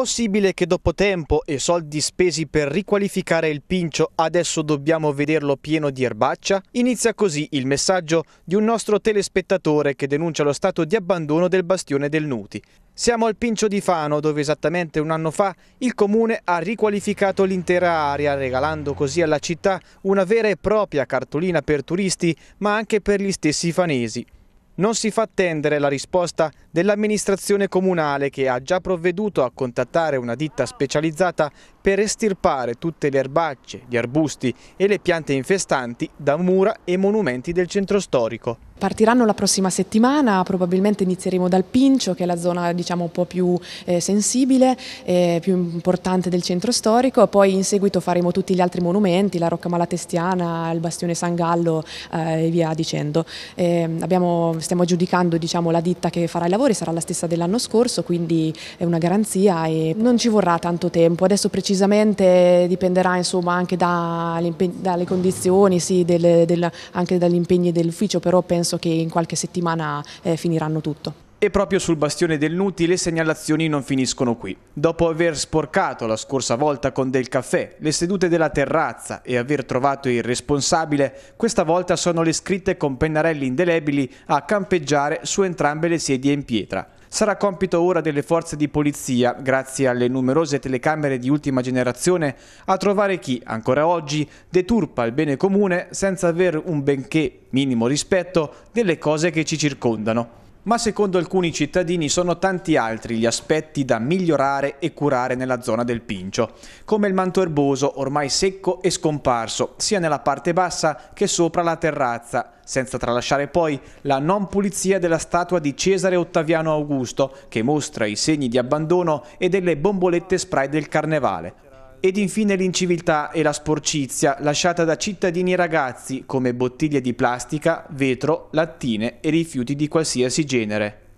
possibile che dopo tempo e soldi spesi per riqualificare il Pincio adesso dobbiamo vederlo pieno di erbaccia? Inizia così il messaggio di un nostro telespettatore che denuncia lo stato di abbandono del bastione del Nuti. Siamo al Pincio di Fano dove esattamente un anno fa il comune ha riqualificato l'intera area regalando così alla città una vera e propria cartolina per turisti ma anche per gli stessi fanesi. Non si fa attendere la risposta dell'amministrazione comunale che ha già provveduto a contattare una ditta specializzata per estirpare tutte le erbacce, gli arbusti e le piante infestanti da mura e monumenti del centro storico. Partiranno la prossima settimana, probabilmente inizieremo dal Pincio che è la zona diciamo, un po' più eh, sensibile, eh, più importante del centro storico, poi in seguito faremo tutti gli altri monumenti, la Rocca Malatestiana, il Bastione San Gallo eh, e via dicendo. Ehm, abbiamo stiamo giudicando diciamo, la ditta che farà i lavori, sarà la stessa dell'anno scorso, quindi è una garanzia e non ci vorrà tanto tempo. Adesso precisamente dipenderà insomma, anche da, dalle condizioni, sì, del, del, anche dagli impegni dell'ufficio, però penso che in qualche settimana eh, finiranno tutto. E proprio sul bastione del Nuti le segnalazioni non finiscono qui. Dopo aver sporcato la scorsa volta con del caffè le sedute della terrazza e aver trovato il responsabile, questa volta sono le scritte con pennarelli indelebili a campeggiare su entrambe le sedie in pietra. Sarà compito ora delle forze di polizia, grazie alle numerose telecamere di ultima generazione, a trovare chi, ancora oggi, deturpa il bene comune senza aver un benché minimo rispetto delle cose che ci circondano. Ma secondo alcuni cittadini sono tanti altri gli aspetti da migliorare e curare nella zona del Pincio, come il manto erboso ormai secco e scomparso, sia nella parte bassa che sopra la terrazza, senza tralasciare poi la non pulizia della statua di Cesare Ottaviano Augusto, che mostra i segni di abbandono e delle bombolette spray del carnevale, ed infine l'inciviltà e la sporcizia lasciata da cittadini e ragazzi come bottiglie di plastica, vetro, lattine e rifiuti di qualsiasi genere.